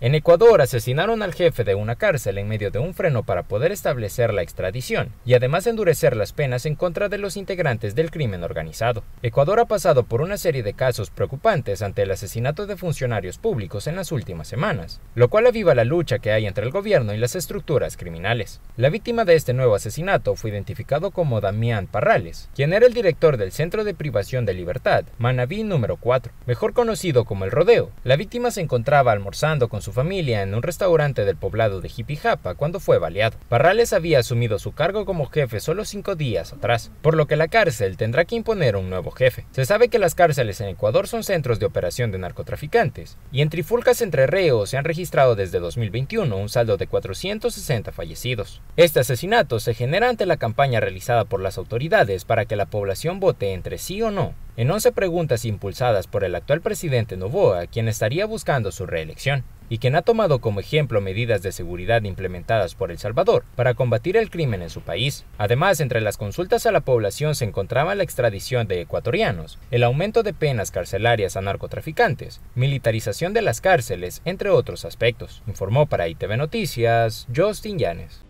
En Ecuador asesinaron al jefe de una cárcel en medio de un freno para poder establecer la extradición y además endurecer las penas en contra de los integrantes del crimen organizado. Ecuador ha pasado por una serie de casos preocupantes ante el asesinato de funcionarios públicos en las últimas semanas, lo cual aviva la lucha que hay entre el gobierno y las estructuras criminales. La víctima de este nuevo asesinato fue identificado como Damián Parrales, quien era el director del Centro de Privación de Libertad, Manaví número 4, mejor conocido como El Rodeo. La víctima se encontraba almorzando con su familia en un restaurante del poblado de Jipijapa cuando fue baleado. Parrales había asumido su cargo como jefe solo cinco días atrás, por lo que la cárcel tendrá que imponer un nuevo jefe. Se sabe que las cárceles en Ecuador son centros de operación de narcotraficantes, y en trifulcas entre reos se han registrado desde 2021 un saldo de 460 fallecidos. Este asesinato se genera ante la campaña realizada por las autoridades para que la población vote entre sí o no en 11 preguntas impulsadas por el actual presidente Novoa, quien estaría buscando su reelección y quien ha tomado como ejemplo medidas de seguridad implementadas por El Salvador para combatir el crimen en su país. Además, entre las consultas a la población se encontraba la extradición de ecuatorianos, el aumento de penas carcelarias a narcotraficantes, militarización de las cárceles, entre otros aspectos, informó para ITV Noticias Justin Llanes.